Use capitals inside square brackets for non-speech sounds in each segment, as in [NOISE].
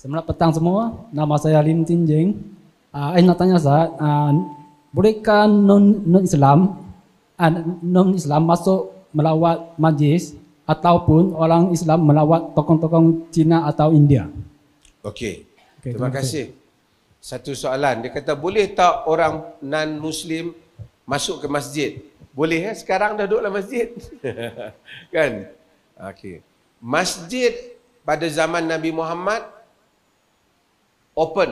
Selamat petang semua. Nama saya Lim Tin Jing. Uh, nak tanya Ustaz, uh, bolehkah non, non Islam uh, non Islam masuk melawat majlis ataupun orang Islam melawat tokong-tokong Cina atau India? Okey. Okay, terima, terima kasih. Satu soalan, dia kata boleh tak orang non muslim masuk ke masjid? Boleh eh? sekarang dah duduklah masjid. [LAUGHS] kan? Okey. Masjid pada zaman Nabi Muhammad open.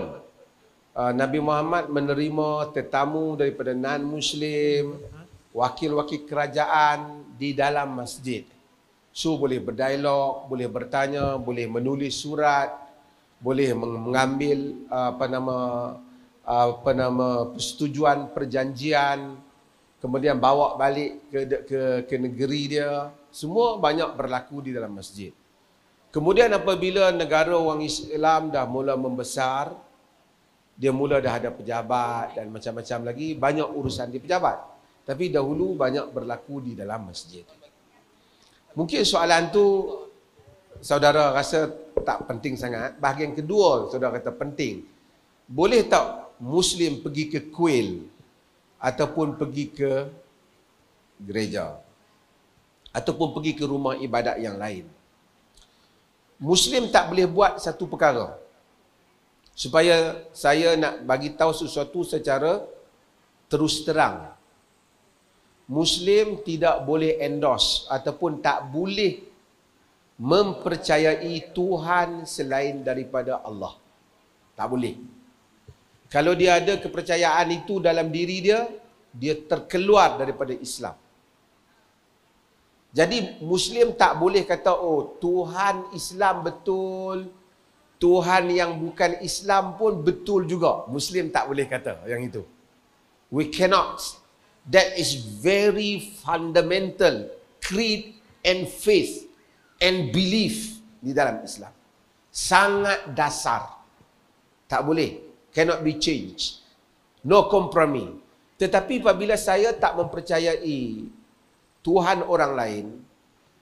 Uh, Nabi Muhammad menerima tetamu daripada non-Muslim, wakil-wakil kerajaan di dalam masjid. So boleh berdialog, boleh bertanya, boleh menulis surat, boleh mengambil uh, apa nama uh, apa nama persetujuan perjanjian kemudian bawa balik ke ke ke negeri dia semua banyak berlaku di dalam masjid Kemudian apabila negara orang Islam dah mula membesar, dia mula dah ada pejabat dan macam-macam lagi, banyak urusan di pejabat. Tapi dahulu banyak berlaku di dalam masjid. Mungkin soalan tu saudara rasa tak penting sangat. Bahagian kedua saudara kata penting. Boleh tak Muslim pergi ke kuil ataupun pergi ke gereja ataupun pergi ke rumah ibadat yang lain? Muslim tak boleh buat satu perkara supaya saya nak bagi tahu sesuatu secara terus terang. Muslim tidak boleh endorse ataupun tak boleh mempercayai Tuhan selain daripada Allah. Tak boleh. Kalau dia ada kepercayaan itu dalam diri dia, dia terkeluar daripada Islam. Jadi Muslim tak boleh kata, oh Tuhan Islam betul, Tuhan yang bukan Islam pun betul juga. Muslim tak boleh kata yang itu. We cannot. That is very fundamental creed and faith and belief di dalam Islam. Sangat dasar. Tak boleh. Cannot be changed. No compromise. Tetapi apabila saya tak mempercayai Tuhan orang lain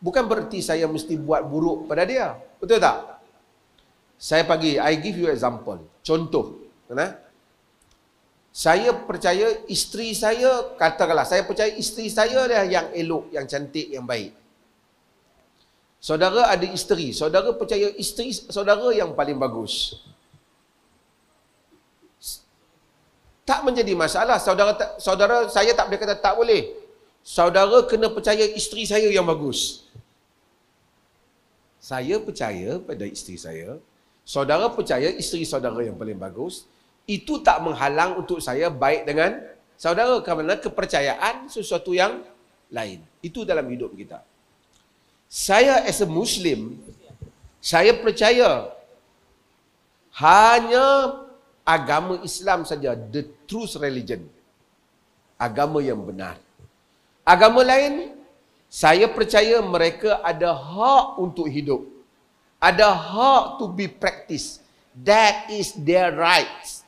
bukan berarti saya mesti buat buruk pada dia. Betul tak? Saya pagi I give you example. Contoh, kan? Eh? Saya percaya isteri saya, katakanlah saya percaya isteri saya dia yang elok, yang cantik, yang baik. Saudara ada isteri, saudara percaya isteri saudara yang paling bagus. Tak menjadi masalah saudara saudara saya tak boleh kata tak boleh saudara kena percaya isteri saya yang bagus. Saya percaya pada isteri saya. Saudara percaya isteri saudara yang paling bagus. Itu tak menghalang untuk saya baik dengan saudara. Kerana kepercayaan sesuatu yang lain. Itu dalam hidup kita. Saya as a Muslim, saya percaya hanya agama Islam saja, the true religion. Agama yang benar. Agama lain, saya percaya mereka ada hak untuk hidup. Ada hak to be practiced. That is their rights.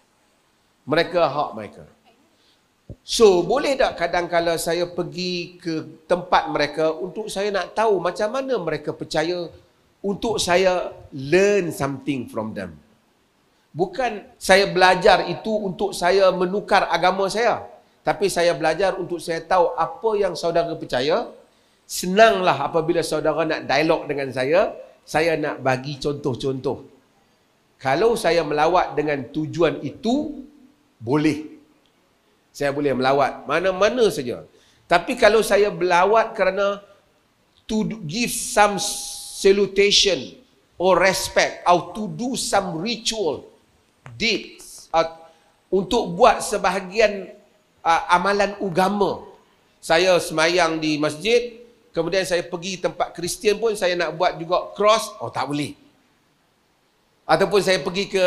Mereka hak mereka. So, boleh tak kadangkala saya pergi ke tempat mereka untuk saya nak tahu macam mana mereka percaya untuk saya learn something from them. Bukan saya belajar itu untuk saya menukar agama saya. Tapi saya belajar untuk saya tahu apa yang saudara percaya. Senanglah apabila saudara nak dialog dengan saya, saya nak bagi contoh-contoh. Kalau saya melawat dengan tujuan itu, boleh. Saya boleh melawat mana-mana saja. Tapi kalau saya melawat kerana to give some salutation or respect or to do some ritual deeds uh, untuk buat sebahagian uh, amalan ugama Saya semayang di masjid, kemudian saya pergi tempat Kristian pun saya nak buat juga cross, oh tak boleh. Ataupun saya pergi ke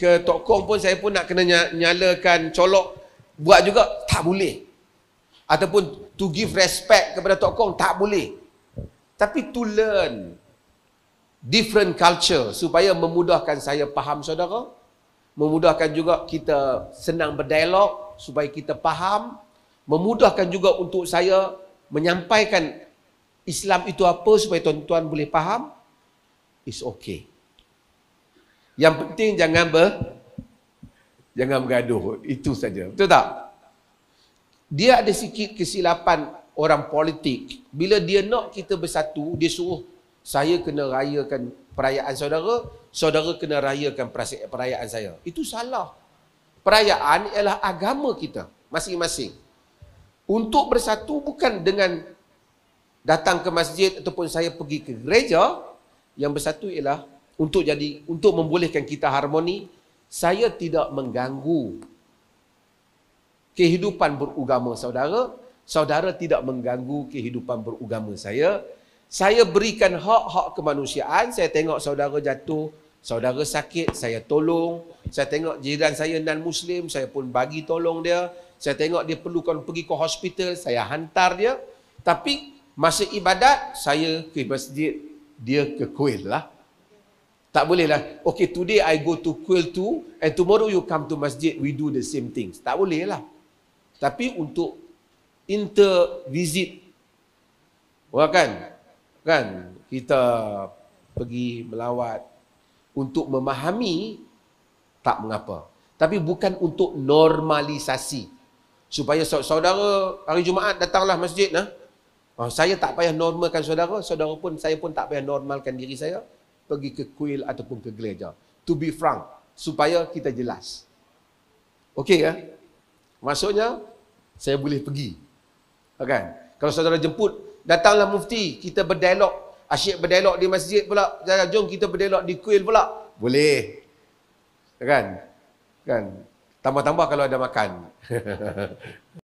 ke tokong pun saya pun nak kena nyalakan colok buat juga tak boleh. Ataupun to give respect kepada tokong tak boleh. Tapi to learn different culture supaya memudahkan saya faham saudara. Memudahkan juga kita senang berdialog, supaya kita faham, memudahkan juga untuk saya menyampaikan Islam itu apa supaya tuan-tuan boleh faham. It's okay. Yang penting jangan ber jangan bergaduh. Itu saja. Betul tak? Dia ada sikit kesilapan orang politik. Bila dia nak kita bersatu, dia suruh saya kena rayakan perayaan saudara, saudara kena rayakan perayaan saya. Itu salah perayaan ialah agama kita masing-masing. Untuk bersatu bukan dengan datang ke masjid ataupun saya pergi ke gereja, yang bersatu ialah untuk jadi untuk membolehkan kita harmoni, saya tidak mengganggu kehidupan beragama saudara, saudara tidak mengganggu kehidupan beragama saya. Saya berikan hak-hak kemanusiaan, saya tengok saudara jatuh Saudara sakit, saya tolong. Saya tengok jiran saya non-Muslim, saya pun bagi tolong dia. Saya tengok dia perlukan pergi ke hospital, saya hantar dia. Tapi masa ibadat, saya ke masjid, dia ke kuil lah. Tak boleh lah. Okay, today I go to kuil tu and tomorrow you come to masjid, we do the same things. Tak boleh lah. Tapi untuk inter-visit, kan? kan? Kita pergi melawat, untuk memahami tak mengapa tapi bukan untuk normalisasi supaya saudara hari jumaat datanglah masjid nah oh, saya tak payah normalkan saudara saudara pun saya pun tak payah normalkan diri saya pergi ke kuil ataupun ke gereja to be frank supaya kita jelas okey ya maksudnya saya boleh pergi okay. kalau saudara jemput datanglah mufti kita berdialog Asyik berdialog di masjid pula. Jangan jom kita berdialog di kuil pula. Boleh. Kan? Kan? Tambah-tambah kalau ada makan. [LAUGHS]